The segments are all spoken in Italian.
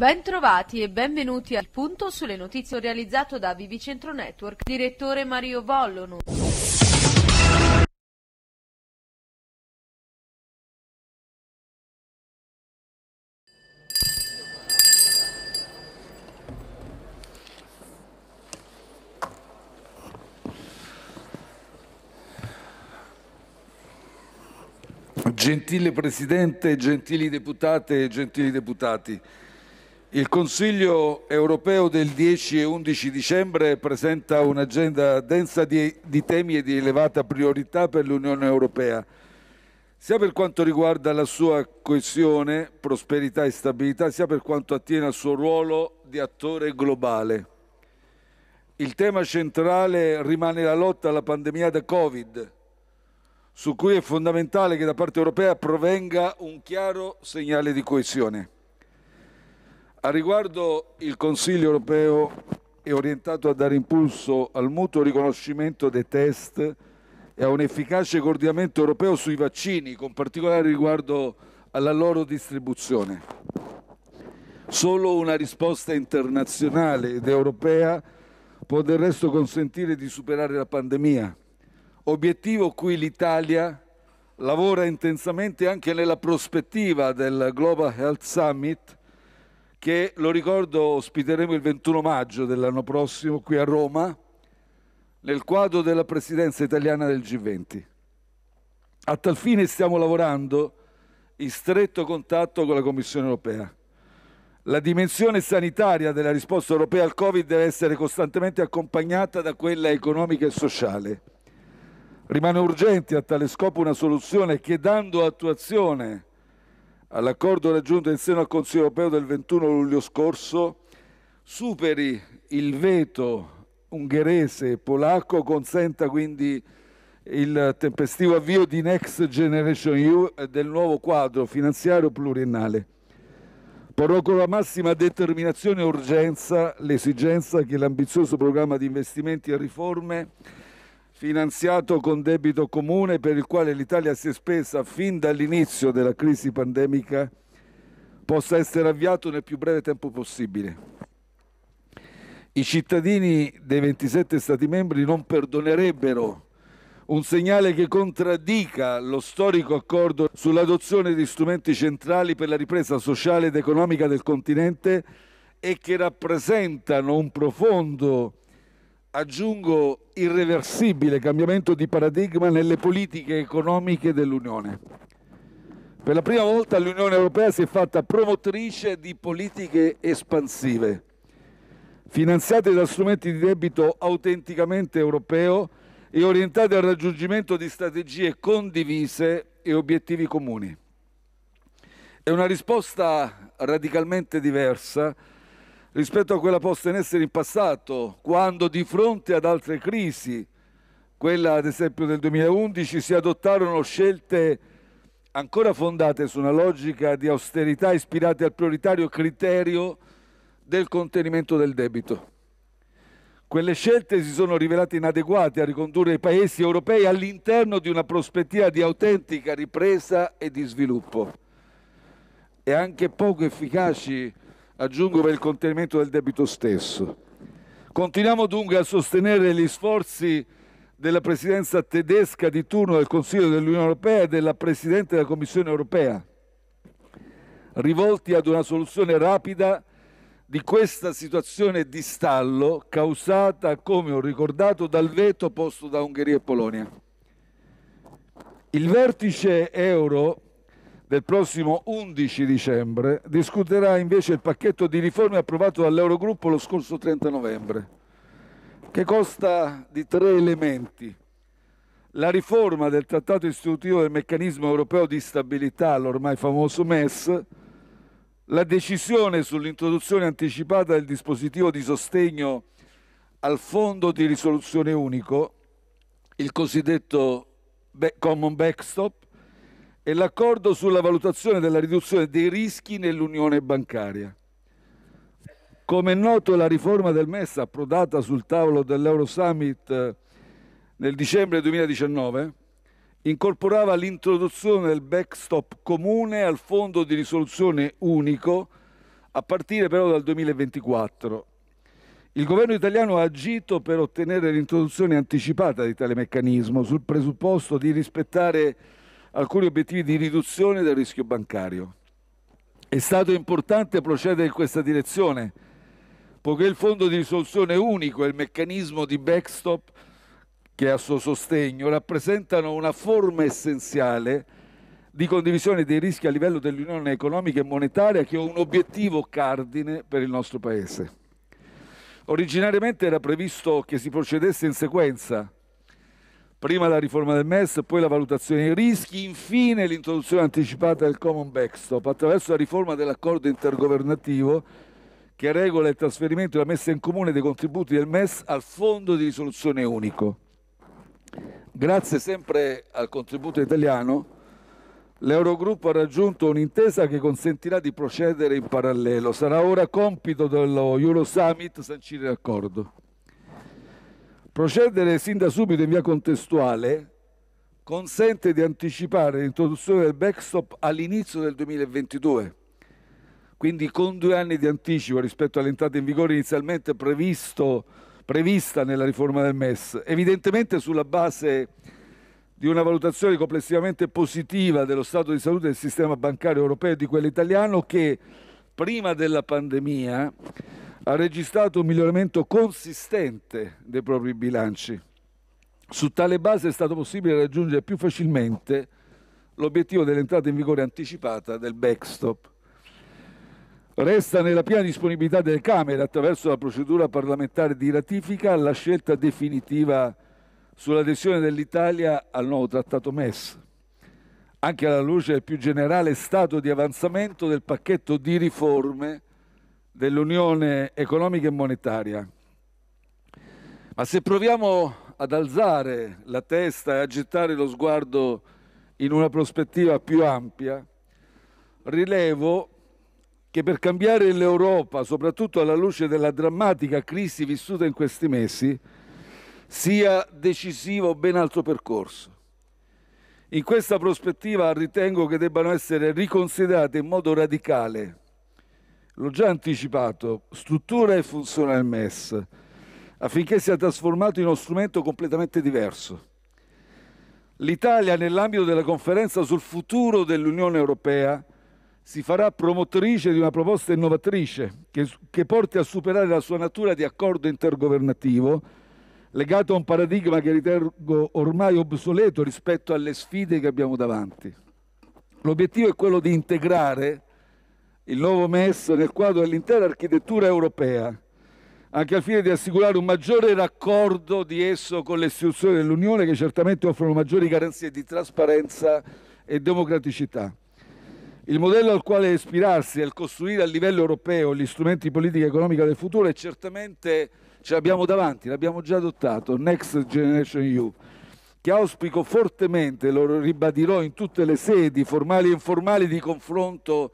Bentrovati e benvenuti al punto sulle notizie realizzato da Vivicentro Network, direttore Mario Vollono. Gentile Presidente, gentili deputate e gentili deputati, il Consiglio europeo del 10 e 11 dicembre presenta un'agenda densa di, di, temi e di elevata priorità per l'Unione europea, sia per quanto riguarda la sua coesione, prosperità e stabilità, sia per quanto attiene al suo ruolo di attore globale. Il tema centrale rimane la lotta alla pandemia da Covid, su cui è fondamentale che da parte europea provenga un chiaro segnale di coesione. A riguardo il Consiglio europeo è orientato a dare impulso al mutuo riconoscimento dei test e a un efficace coordinamento europeo sui vaccini, con particolare riguardo alla loro distribuzione. Solo una risposta internazionale ed europea può del resto consentire di superare la pandemia, obiettivo cui l'Italia lavora intensamente anche nella prospettiva del Global Health Summit che lo ricordo ospiteremo il 21 maggio dell'anno prossimo qui a Roma nel quadro della presidenza italiana del G20. A tal fine stiamo lavorando in stretto contatto con la Commissione europea. La dimensione sanitaria della risposta europea al Covid deve essere costantemente accompagnata da quella economica e sociale. Rimane urgente a tale scopo una soluzione che dando attuazione all'accordo raggiunto in seno al Consiglio europeo del 21 luglio scorso superi il veto ungherese e polacco, consenta quindi il tempestivo avvio di Next Generation EU e del nuovo quadro finanziario pluriennale. Porrò con la massima determinazione e urgenza l'esigenza che l'ambizioso programma di investimenti e riforme finanziato con debito comune per il quale l'Italia si è spesa fin dall'inizio della crisi pandemica, possa essere avviato nel più breve tempo possibile. I cittadini dei 27 Stati membri non perdonerebbero un segnale che contraddica lo storico accordo sull'adozione di strumenti centrali per la ripresa sociale ed economica del continente e che rappresentano un profondo aggiungo irreversibile cambiamento di paradigma nelle politiche economiche dell'Unione. Per la prima volta l'Unione Europea si è fatta promotrice di politiche espansive, finanziate da strumenti di debito autenticamente europeo e orientate al raggiungimento di strategie condivise e obiettivi comuni. È una risposta radicalmente diversa rispetto a quella posta in essere in passato, quando di fronte ad altre crisi, quella ad esempio del 2011, si adottarono scelte ancora fondate su una logica di austerità ispirata al prioritario criterio del contenimento del debito. Quelle scelte si sono rivelate inadeguate a ricondurre i paesi europei all'interno di una prospettiva di autentica ripresa e di sviluppo e anche poco efficaci aggiungo per il contenimento del debito stesso. Continuiamo dunque a sostenere gli sforzi della presidenza tedesca di turno del Consiglio dell'Unione Europea e della Presidente della Commissione Europea, rivolti ad una soluzione rapida di questa situazione di stallo causata, come ho ricordato, dal veto posto da Ungheria e Polonia. Il vertice euro del prossimo 11 dicembre discuterà invece il pacchetto di riforme approvato dall'Eurogruppo lo scorso 30 novembre, che consta di tre elementi. La riforma del trattato istitutivo del meccanismo europeo di stabilità, l'ormai famoso MES, la decisione sull'introduzione anticipata del dispositivo di sostegno al fondo di risoluzione unico, il cosiddetto common backstop, e l'accordo sulla valutazione della riduzione dei rischi nell'unione bancaria. Come è noto, la riforma del MES approdata sul tavolo dell'Euro Summit eh, nel dicembre 2019 incorporava l'introduzione del backstop comune al fondo di risoluzione unico, a partire però dal 2024. Il governo italiano ha agito per ottenere l'introduzione anticipata di tale meccanismo sul presupposto di rispettare alcuni obiettivi di riduzione del rischio bancario. È stato importante procedere in questa direzione, poiché il fondo di risoluzione unico e il meccanismo di backstop che a suo sostegno rappresentano una forma essenziale di condivisione dei rischi a livello dell'Unione economica e monetaria che è un obiettivo cardine per il nostro Paese. Originariamente era previsto che si procedesse in sequenza prima la riforma del MES, poi la valutazione dei rischi, infine l'introduzione anticipata del Common Backstop attraverso la riforma dell'accordo intergovernativo che regola il trasferimento e la messa in comune dei contributi del MES al Fondo di risoluzione unico. Grazie sempre al contributo italiano, l'Eurogruppo ha raggiunto un'intesa che consentirà di procedere in parallelo. Sarà ora compito dello Euro Summit sancire l'accordo. Procedere sin da subito in via contestuale consente di anticipare l'introduzione del backstop all'inizio del 2022, quindi con due anni di anticipo rispetto all'entrata in vigore inizialmente previsto, prevista nella riforma del MES, evidentemente sulla base di una valutazione complessivamente positiva dello stato di salute del sistema bancario europeo e di quello italiano che prima della pandemia ha registrato un miglioramento consistente dei propri bilanci. Su tale base è stato possibile raggiungere più facilmente l'obiettivo dell'entrata in vigore anticipata del backstop. Resta nella piena disponibilità delle Camere, attraverso la procedura parlamentare di ratifica, la scelta definitiva sull'adesione dell'Italia al nuovo trattato MES, anche alla luce del più generale stato di avanzamento del pacchetto di riforme dell'Unione economica e monetaria. Ma se proviamo ad alzare la testa e a gettare lo sguardo in una prospettiva più ampia, rilevo che per cambiare l'Europa, soprattutto alla luce della drammatica crisi vissuta in questi mesi, sia decisivo ben altro percorso. In questa prospettiva ritengo che debbano essere riconsiderate in modo radicale l'ho già anticipato, struttura e funzione del MES, affinché sia trasformato in uno strumento completamente diverso. L'Italia, nell'ambito della conferenza sul futuro dell'Unione Europea, si farà promotrice di una proposta innovatrice che, che porti a superare la sua natura di accordo intergovernativo, legato a un paradigma che ritengo ormai obsoleto rispetto alle sfide che abbiamo davanti. L'obiettivo è quello di integrare il nuovo MES nel quadro dell'intera architettura europea, anche al fine di assicurare un maggiore raccordo di esso con le istituzioni dell'Unione che certamente offrono maggiori garanzie di trasparenza e democraticità. Il modello al quale ispirarsi e costruire a livello europeo gli strumenti di politica economica del futuro è certamente ce l'abbiamo davanti, l'abbiamo già adottato, Next Generation EU, che auspico fortemente, lo ribadirò in tutte le sedi formali e informali di confronto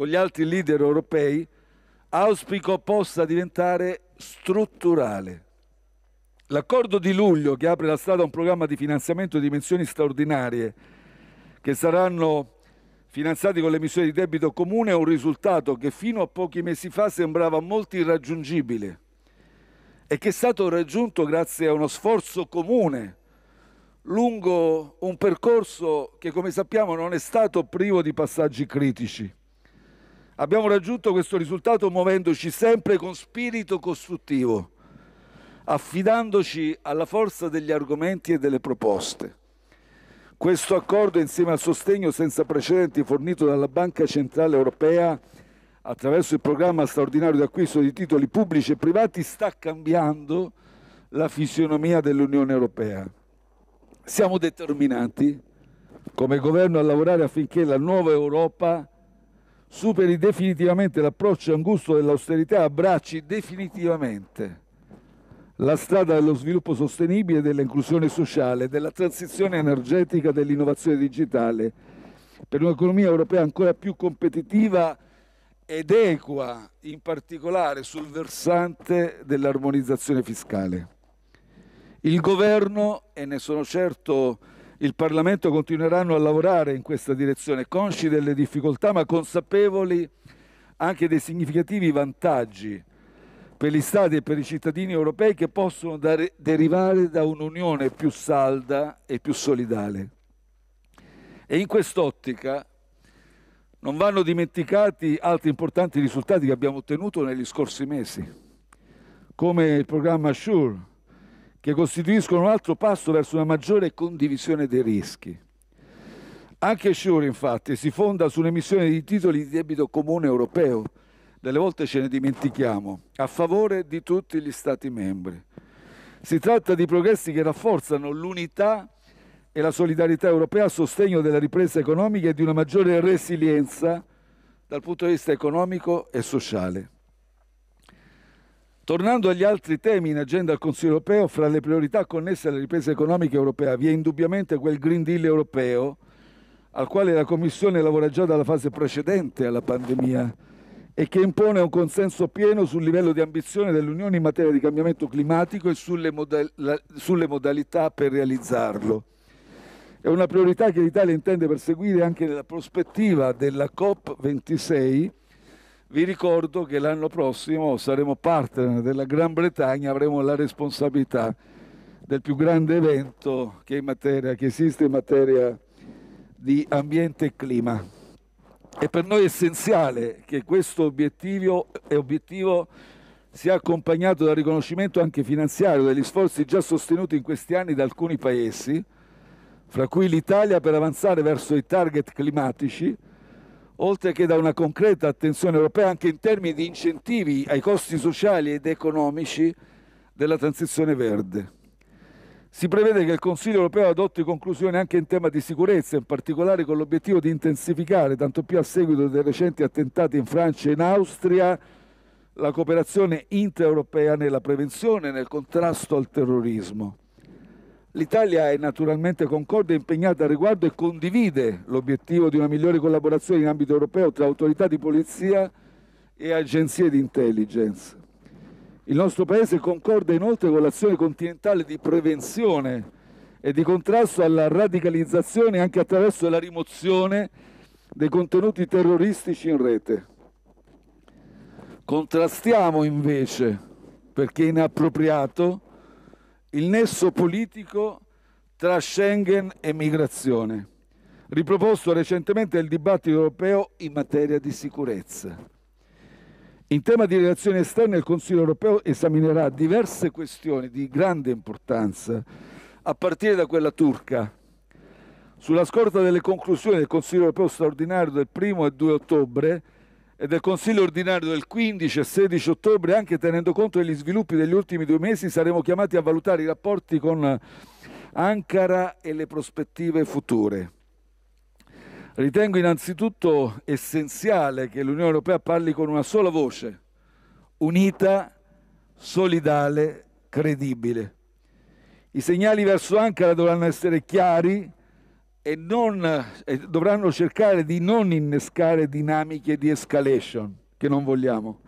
con gli altri leader europei, auspico possa diventare strutturale. L'accordo di luglio, che apre la strada a un programma di finanziamento di dimensioni straordinarie, che saranno finanziati con le misure di debito comune, è un risultato che fino a pochi mesi fa sembrava molto irraggiungibile e che è stato raggiunto grazie a uno sforzo comune lungo un percorso che, come sappiamo, non è stato privo di passaggi critici. Abbiamo raggiunto questo risultato muovendoci sempre con spirito costruttivo, affidandoci alla forza degli argomenti e delle proposte. Questo accordo, insieme al sostegno senza precedenti fornito dalla Banca Centrale Europea attraverso il programma straordinario di acquisto di titoli pubblici e privati, sta cambiando la fisionomia dell'Unione Europea. Siamo determinati come governo a lavorare affinché la nuova Europa superi definitivamente l'approccio angusto dell'austerità, abbracci definitivamente la strada dello sviluppo sostenibile, dell'inclusione sociale, della transizione energetica, dell'innovazione digitale, per un'economia europea ancora più competitiva ed equa, in particolare sul versante dell'armonizzazione fiscale. Il governo, e ne sono certo il Parlamento continueranno a lavorare in questa direzione, consci delle difficoltà ma consapevoli anche dei significativi vantaggi per gli Stati e per i cittadini europei che possono dare, derivare da un'unione più salda e più solidale. E in quest'ottica non vanno dimenticati altri importanti risultati che abbiamo ottenuto negli scorsi mesi, come il programma SURE, che costituiscono un altro passo verso una maggiore condivisione dei rischi. Anche Sure, infatti, si fonda su un'emissione di titoli di debito comune europeo, delle volte ce ne dimentichiamo, a favore di tutti gli Stati membri. Si tratta di progressi che rafforzano l'unità e la solidarietà europea a sostegno della ripresa economica e di una maggiore resilienza dal punto di vista economico e sociale. Tornando agli altri temi in agenda al Consiglio europeo, fra le priorità connesse alla ripresa economica europea vi è indubbiamente quel Green Deal europeo al quale la Commissione lavora già dalla fase precedente alla pandemia e che impone un consenso pieno sul livello di ambizione dell'Unione in materia di cambiamento climatico e sulle, modal- la- sulle modalità per realizzarlo. È una priorità che l'Italia intende perseguire anche nella prospettiva della COP26 vi ricordo che l'anno prossimo saremo partner della Gran Bretagna, avremo la responsabilità del più grande evento che, materia, che esiste in materia di ambiente e clima. È per noi essenziale che questo obiettivo, obiettivo sia accompagnato dal riconoscimento anche finanziario degli sforzi già sostenuti in questi anni da alcuni paesi, fra cui l'Italia per avanzare verso i target climatici, oltre che da una concreta attenzione europea anche in termini di incentivi ai costi sociali ed economici della transizione verde. Si prevede che il Consiglio europeo adotti conclusioni anche in tema di sicurezza, in particolare con l'obiettivo di intensificare, tanto più a seguito dei recenti attentati in Francia e in Austria, la cooperazione intraeuropea nella prevenzione e nel contrasto al terrorismo. L'Italia è naturalmente concorda e impegnata al riguardo e condivide l'obiettivo di una migliore collaborazione in ambito europeo tra autorità di polizia e agenzie di intelligence. Il nostro Paese concorda inoltre con l'azione continentale di prevenzione e di contrasto alla radicalizzazione anche attraverso la rimozione dei contenuti terroristici in rete. Contrastiamo invece, perché è inappropriato, il nesso politico tra Schengen e migrazione, riproposto recentemente nel dibattito europeo in materia di sicurezza. In tema di relazioni esterne il Consiglio europeo esaminerà diverse questioni di grande importanza, a partire da quella turca. Sulla scorta delle conclusioni del Consiglio europeo straordinario del 1 e 2 ottobre, e del Consiglio ordinario del 15 e 16 ottobre, anche tenendo conto degli sviluppi degli ultimi due mesi, saremo chiamati a valutare i rapporti con Ankara e le prospettive future. Ritengo innanzitutto essenziale che l'Unione Europea parli con una sola voce, unita, solidale, credibile. I segnali verso Ankara dovranno essere chiari, e, non, e dovranno cercare di non innescare dinamiche di escalation che non vogliamo.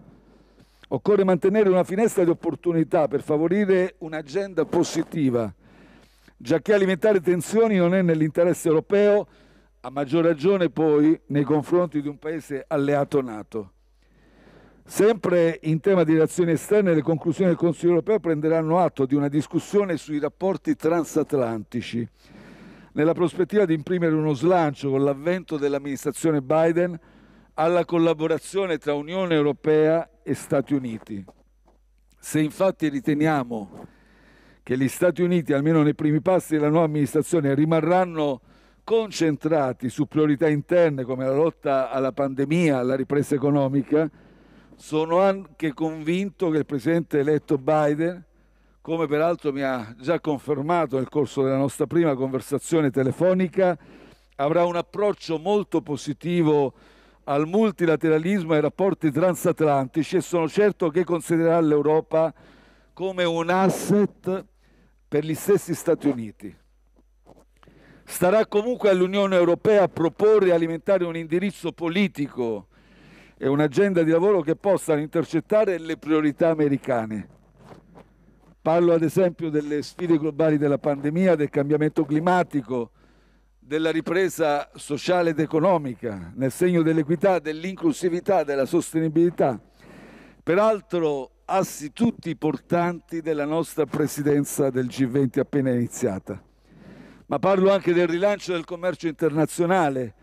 Occorre mantenere una finestra di opportunità per favorire un'agenda positiva, giacché alimentare tensioni non è nell'interesse europeo, a maggior ragione poi nei confronti di un paese alleato NATO. Sempre in tema di relazioni esterne, le conclusioni del Consiglio europeo prenderanno atto di una discussione sui rapporti transatlantici nella prospettiva di imprimere uno slancio con l'avvento dell'amministrazione Biden alla collaborazione tra Unione Europea e Stati Uniti. Se infatti riteniamo che gli Stati Uniti, almeno nei primi passi della nuova amministrazione, rimarranno concentrati su priorità interne come la lotta alla pandemia, alla ripresa economica, sono anche convinto che il presidente eletto Biden come peraltro mi ha già confermato nel corso della nostra prima conversazione telefonica, avrà un approccio molto positivo al multilateralismo e ai rapporti transatlantici e sono certo che considererà l'Europa come un asset per gli stessi Stati Uniti. Starà comunque all'Unione Europea proporre e alimentare un indirizzo politico e un'agenda di lavoro che possano intercettare le priorità americane Parlo ad esempio delle sfide globali della pandemia, del cambiamento climatico, della ripresa sociale ed economica, nel segno dell'equità, dell'inclusività, della sostenibilità. Peraltro assi tutti portanti della nostra presidenza del G20 appena iniziata. Ma parlo anche del rilancio del commercio internazionale,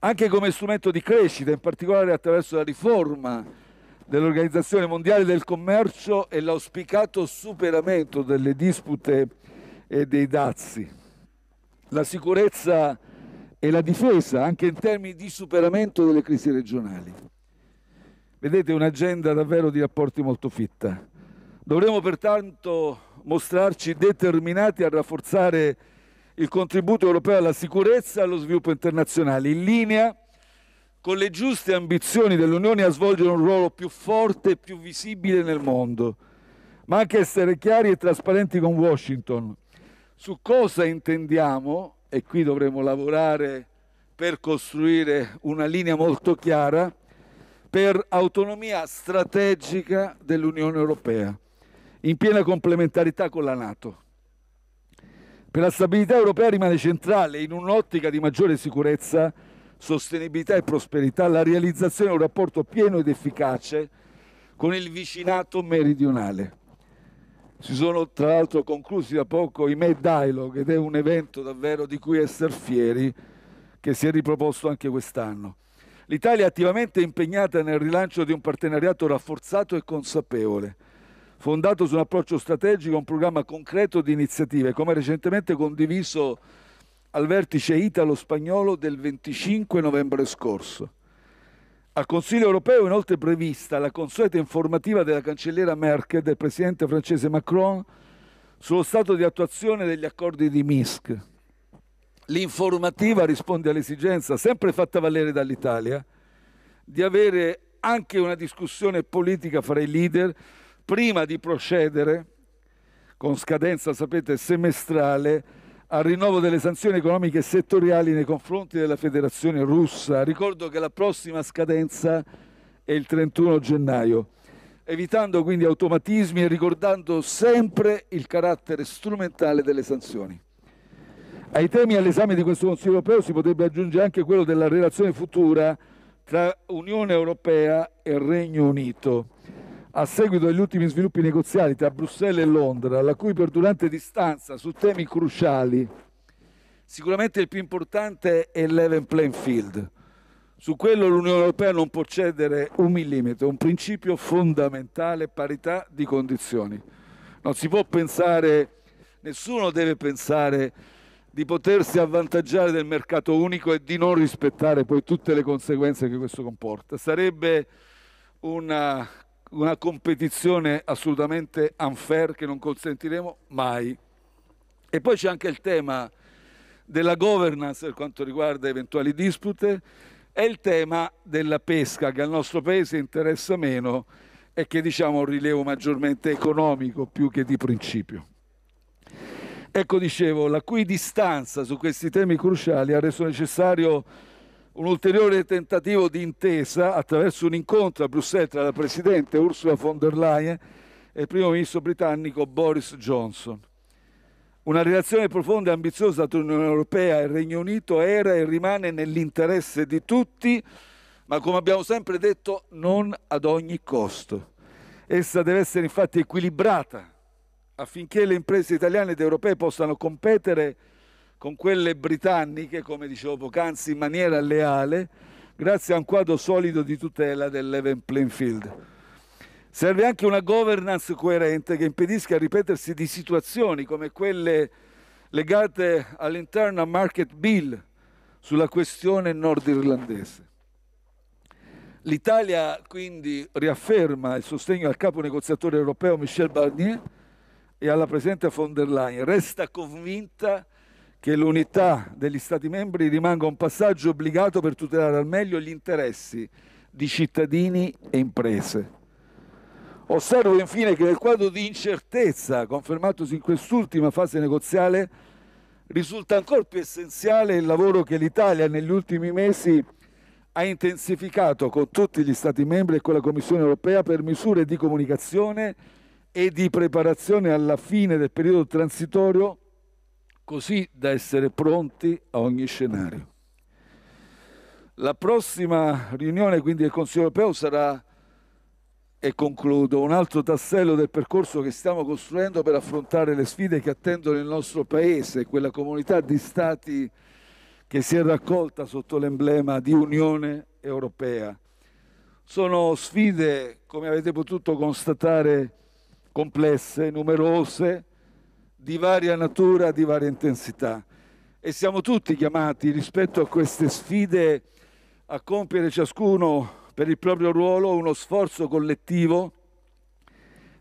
anche come strumento di crescita, in particolare attraverso la riforma dell'Organizzazione Mondiale del Commercio e l'auspicato superamento delle dispute e dei dazi. La sicurezza e la difesa anche in termini di superamento delle crisi regionali. Vedete un'agenda davvero di rapporti molto fitta. Dovremo pertanto mostrarci determinati a rafforzare il contributo europeo alla sicurezza e allo sviluppo internazionale in linea con le giuste ambizioni dell'Unione a svolgere un ruolo più forte e più visibile nel mondo, ma anche essere chiari e trasparenti con Washington su cosa intendiamo, e qui dovremo lavorare per costruire una linea molto chiara, per autonomia strategica dell'Unione Europea, in piena complementarità con la Nato. Per la stabilità europea rimane centrale, in un'ottica di maggiore sicurezza, sostenibilità e prosperità la realizzazione di un rapporto pieno ed efficace con il vicinato meridionale. Si sono tra l'altro conclusi da poco i Med Dialogue ed è un evento davvero di cui essere fieri che si è riproposto anche quest'anno. L'Italia è attivamente impegnata nel rilancio di un partenariato rafforzato e consapevole, fondato su un approccio strategico e un programma concreto di iniziative, come recentemente condiviso al vertice italo-spagnolo del 25 novembre scorso. Al Consiglio europeo è inoltre prevista la consueta informativa della cancelliera Merkel e del presidente francese Macron sullo stato di attuazione degli accordi di Minsk. L'informativa risponde all'esigenza, sempre fatta valere dall'Italia, di avere anche una discussione politica fra i leader prima di procedere con scadenza, sapete, semestrale al rinnovo delle sanzioni economiche settoriali nei confronti della Federazione russa. Ricordo che la prossima scadenza è il 31 gennaio, evitando quindi automatismi e ricordando sempre il carattere strumentale delle sanzioni. Ai temi all'esame di questo Consiglio europeo si potrebbe aggiungere anche quello della relazione futura tra Unione Europea e Regno Unito a seguito degli ultimi sviluppi negoziali tra Bruxelles e Londra, la cui perdurante distanza su temi cruciali, sicuramente il più importante è l'Even Playing Field. Su quello l'Unione Europea non può cedere un millimetro, un principio fondamentale, parità di condizioni. Non si può pensare, nessuno deve pensare di potersi avvantaggiare del mercato unico e di non rispettare poi tutte le conseguenze che questo comporta. Sarebbe una una competizione assolutamente unfair che non consentiremo mai. E poi c'è anche il tema della governance per quanto riguarda eventuali dispute e il tema della pesca che al nostro paese interessa meno e che diciamo ha un rilievo maggiormente economico più che di principio. Ecco dicevo, la cui distanza su questi temi cruciali ha reso necessario un ulteriore tentativo di intesa attraverso un incontro a Bruxelles tra la Presidente Ursula von der Leyen e il Primo Ministro britannico Boris Johnson. Una relazione profonda e ambiziosa tra l'Unione Europea e il Regno Unito era e rimane nell'interesse di tutti, ma come abbiamo sempre detto non ad ogni costo. Essa deve essere infatti equilibrata affinché le imprese italiane ed europee possano competere con quelle britanniche, come dicevo poc'anzi, in maniera leale, grazie a un quadro solido di tutela dell'Even Playing Field. Serve anche una governance coerente che impedisca il ripetersi di situazioni come quelle legate all'interna market bill sulla questione nordirlandese. L'Italia quindi riafferma il sostegno al capo negoziatore europeo Michel Barnier e alla Presidente von der Leyen. Resta convinta che l'unità degli Stati membri rimanga un passaggio obbligato per tutelare al meglio gli interessi di cittadini e imprese. Osservo infine che nel quadro di incertezza confermatosi in quest'ultima fase negoziale risulta ancora più essenziale il lavoro che l'Italia negli ultimi mesi ha intensificato con tutti gli Stati membri e con la Commissione europea per misure di comunicazione e di preparazione alla fine del periodo transitorio così da essere pronti a ogni scenario. La prossima riunione quindi del Consiglio europeo sarà, e concludo, un altro tassello del percorso che stiamo costruendo per affrontare le sfide che attendono il nostro Paese, quella comunità di Stati che si è raccolta sotto l'emblema di Unione Europea. Sono sfide, come avete potuto constatare, complesse, numerose, di varia natura, di varia intensità. E siamo tutti chiamati rispetto a queste sfide a compiere ciascuno per il proprio ruolo uno sforzo collettivo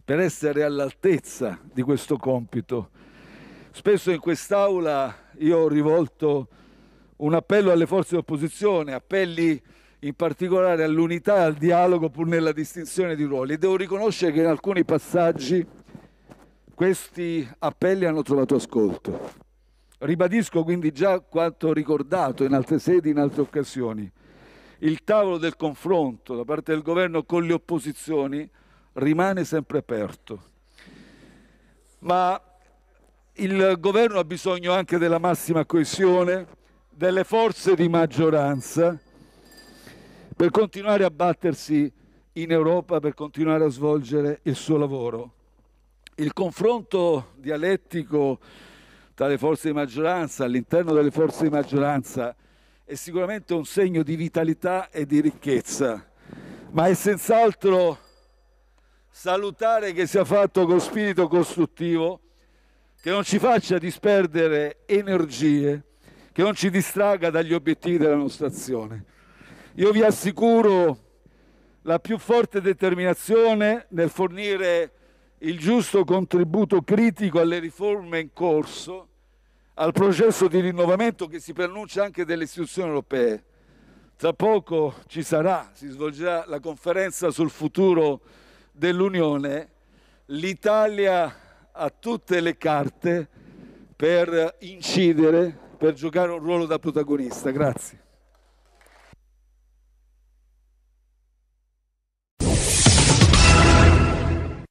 per essere all'altezza di questo compito. Spesso in quest'Aula io ho rivolto un appello alle forze di opposizione, appelli in particolare all'unità, e al dialogo pur nella distinzione di ruoli. E devo riconoscere che in alcuni passaggi questi appelli hanno trovato ascolto. Ribadisco quindi già quanto ricordato in altre sedi, in altre occasioni. Il tavolo del confronto da parte del governo con le opposizioni rimane sempre aperto. Ma il governo ha bisogno anche della massima coesione, delle forze di maggioranza per continuare a battersi in Europa, per continuare a svolgere il suo lavoro il confronto dialettico tra le forze di maggioranza, all'interno delle forze di maggioranza, è sicuramente un segno di vitalità e di ricchezza, ma è senz'altro salutare che sia fatto con spirito costruttivo, che non ci faccia disperdere energie, che non ci distraga dagli obiettivi della nostra azione. Io vi assicuro la più forte determinazione nel fornire il giusto contributo critico alle riforme in corso, al processo di rinnovamento che si pronuncia anche delle istituzioni europee. Tra poco ci sarà, si svolgerà la conferenza sul futuro dell'Unione. L'Italia ha tutte le carte per incidere, per giocare un ruolo da protagonista. Grazie.